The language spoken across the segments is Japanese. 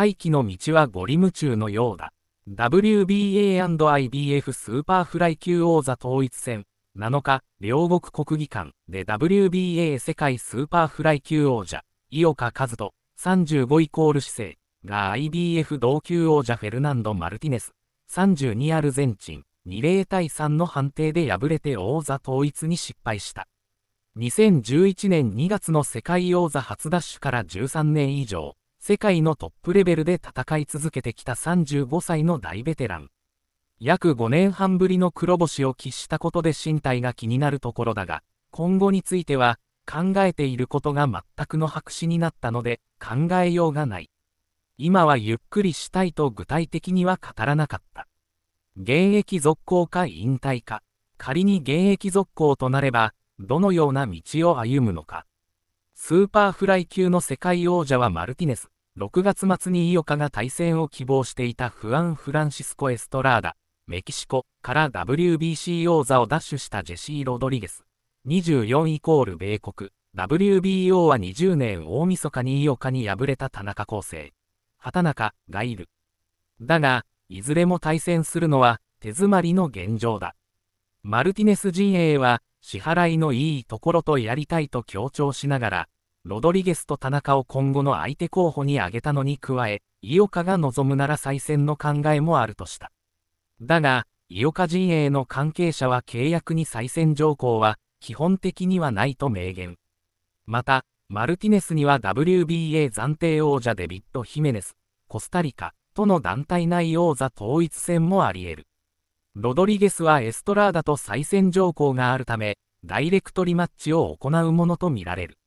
再起の道はゴリ夢中のようだ。WBA&IBF スーパーフライ級王座統一戦7日、両国国技館で WBA 世界スーパーフライ級王者、井岡和人35イコール姿勢が IBF 同級王者フェルナンド・マルティネス32アルゼンチン20対3の判定で敗れて王座統一に失敗した。2011年2月の世界王座初ダッシュから13年以上、世界のトップレベルで戦い続けてきた35歳の大ベテラン。約5年半ぶりの黒星を喫したことで身体が気になるところだが、今後については、考えていることが全くの白紙になったので、考えようがない。今はゆっくりしたいと具体的には語らなかった。現役続行か引退か、仮に現役続行となれば、どのような道を歩むのか。スーパーフライ級の世界王者はマルティネス。6月末に井岡が対戦を希望していたフアン・フランシスコ・エストラーダ、メキシコから WBC 王座を奪取したジェシー・ロドリゲス。24イコール米国、WBO は20年大晦日に井岡に敗れた田中康生。畑中がいる。だが、いずれも対戦するのは手詰まりの現状だ。マルティネス陣営は支払いのいいところとやりたいと強調しながら、ロドリゲスと田中を今後の相手候補に挙げたのに加え、井岡が望むなら再選の考えもあるとした。だが、井岡陣営の関係者は契約に再選条項は基本的にはないと明言。また、マルティネスには WBA 暫定王者デビッド・ヒメネス、コスタリカとの団体内王座統一戦もあり得る。ロドリゲスはエストラーダと再選条項があるため、ダイレクトリマッチを行うものとみられる。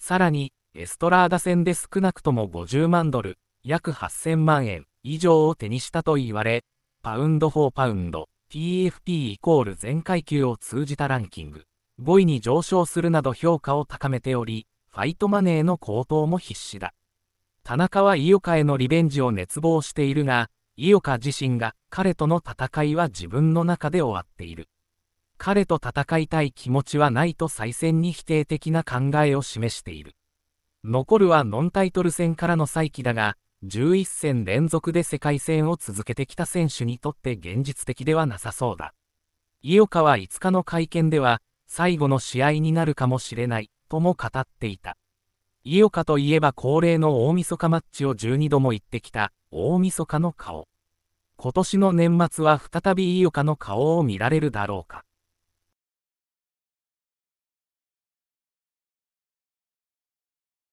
さらに、エストラーダ戦で少なくとも50万ドル、約8000万円以上を手にしたと言われ、パウンド・フォー・パウンド、TFP イコール全階級を通じたランキング、5位に上昇するなど評価を高めており、ファイトマネーの高騰も必至だ。田中は井岡へのリベンジを熱望しているが、井岡自身が彼との戦いは自分の中で終わっている。彼と戦いたい気持ちはないと再戦に否定的な考えを示している。残るはノンタイトル戦からの再起だが、11戦連続で世界戦を続けてきた選手にとって現実的ではなさそうだ。井岡は5日の会見では、最後の試合になるかもしれない、とも語っていた。井岡といえば恒例の大晦日マッチを12度も行ってきた、大晦日の顔。今年の年末は再び井岡の顔を見られるだろうか。